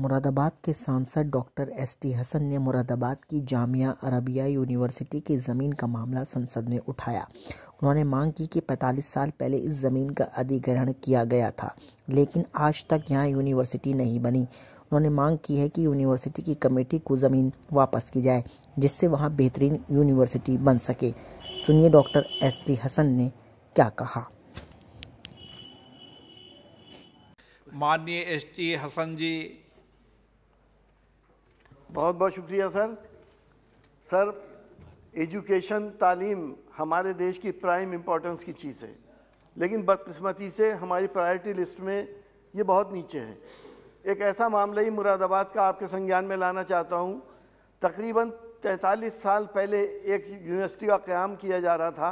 मुरादाबाद के सांसद doctor S T Hasan ने मुरादाबाद की जामिया अरबिया यूनिवर्सिटी की ज़मीन का मामला संसद में उठाया उन्होंने मांग की कि 45 साल पहले इस ज़मीन का अधिग्रहण किया गया था लेकिन आज तक यहाँ यूनिवर्सिटी नहीं बनी उन्होंने मांग की है कि यूनिवर्सिटी की कमेटी को ज़मीन वापस की जाए जिससे वहाँ बेहतरीन यूनिवर्सिटी बन सके सुनिए डॉक्टर एस टी हसन ने क्या कहा माननीय एस टी हसन जी बहुत बहुत शुक्रिया सर सर एजुकेशन तालीम हमारे देश की प्राइम इम्पोर्टेंस की चीज़ है लेकिन बदकस्मती से हमारी प्रायोरिटी लिस्ट में ये बहुत नीचे है एक ऐसा मामला ही मुरादाबाद का आपके संज्ञान में लाना चाहता हूँ तकरीबन 43 साल पहले एक यूनिवर्सिटी का क़्याम किया जा रहा था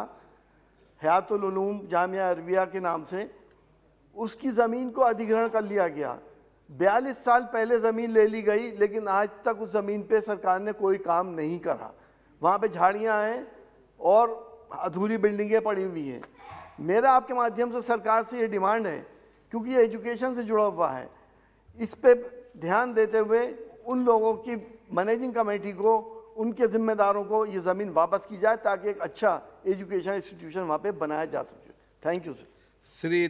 हयातुलूम जामिया अरबिया के नाम से उसकी ज़मीन को अधिग्रहण कर लिया गया बयालीस साल पहले ज़मीन ले ली गई लेकिन आज तक उस ज़मीन पे सरकार ने कोई काम नहीं करा वहाँ पे झाड़ियाँ हैं और अधूरी बिल्डिंगें पड़ी हुई हैं मेरा आपके माध्यम से सरकार से ये डिमांड है क्योंकि ये एजुकेशन से जुड़ा हुआ है इस पर ध्यान देते हुए उन लोगों की मैनेजिंग कमेटी को उनके ज़िम्मेदारों को ये ज़मीन वापस की जाए ताकि एक अच्छा एजुकेशन इंस्टीट्यूशन वहाँ पर बनाया जा सके थैंक यू सर श्री